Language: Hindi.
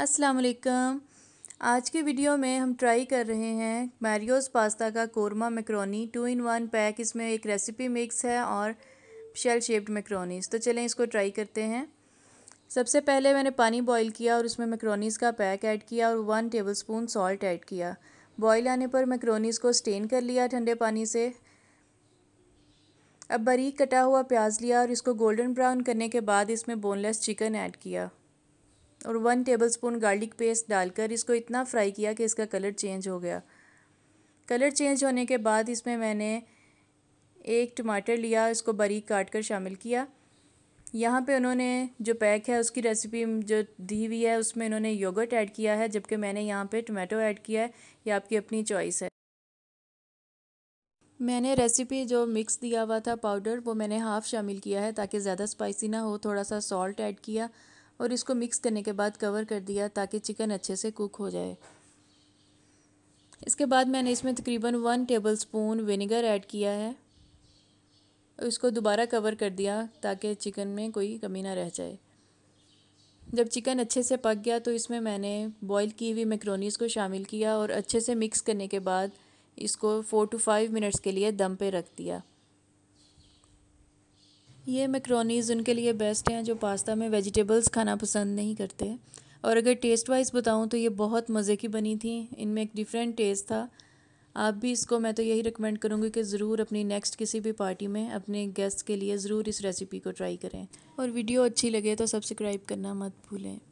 अस्सलाम वालेकुम आज के वीडियो में हम ट्राई कर रहे हैं मैरियोज़ पास्ता का korma macaroni two in one pack इसमें एक रेसिपी मिक्स है और शेल शेप्ड मैक्रोनीस तो चलें इसको ट्राई करते हैं सबसे पहले मैंने पानी बॉईल किया और उसमें मैक्रोनीस का पैक ऐड किया और वन स्पून सॉल्ट ऐड किया बॉयल आने पर मैक्रोनीस को स्टेन कर लिया ठंडे पानी से अब बारीक कटा हुआ प्याज लिया और इसको गोल्डन ब्राउन करने के बाद इसमें बोनलेस चिकन ऐड किया और वन टेबलस्पून गार्लिक पेस्ट डालकर इसको इतना फ्राई किया कि इसका कलर चेंज हो गया कलर चेंज होने के बाद इसमें मैंने एक टमाटर लिया इसको बारीक काट कर शामिल किया यहाँ पे उन्होंने जो पैक है उसकी रेसिपी जो दी हुई है उसमें उन्होंने योगर्ट ऐड किया है जबकि मैंने यहाँ पे टमाटो ऐड किया है ये आपकी अपनी चॉइस है मैंने रेसिपी जो मिक्स दिया हुआ था पाउडर वो मैंने हाफ़ शामिल किया है ताकि ज़्यादा स्पाइसी ना हो थोड़ा सा सॉल्ट ऐड किया और इसको मिक्स करने के बाद कवर कर दिया ताकि चिकन अच्छे से कुक हो जाए इसके बाद मैंने इसमें तकरीबन one tablespoon vinegar add किया है इसको दोबारा कवर कर दिया ताकि चिकन में कोई कमी ना रह जाए जब चिकन अच्छे से पक गया तो इसमें मैंने बॉईल की हुई मैक्रोनीस को शामिल किया और अच्छे से मिक्स करने के बाद इसको फ़ोर टू फाइव मिनट्स के लिए दम पे रख दिया ये मैक्रोनीज़ उनके लिए बेस्ट हैं जो पास्ता में वेजिटेबल्स खाना पसंद नहीं करते और अगर टेस्ट वाइज बताऊँ तो ये बहुत मज़े की बनी थी इनमें एक डिफरेंट टेस्ट था आप भी इसको मैं तो यही रिकमेंड करूँगी कि ज़रूर अपनी नेक्स्ट किसी भी पार्टी में अपने गेस्ट के लिए ज़रूर इस रेसिपी को ट्राई करें और वीडियो अच्छी लगे तो सब्सक्राइब करना मत भूलें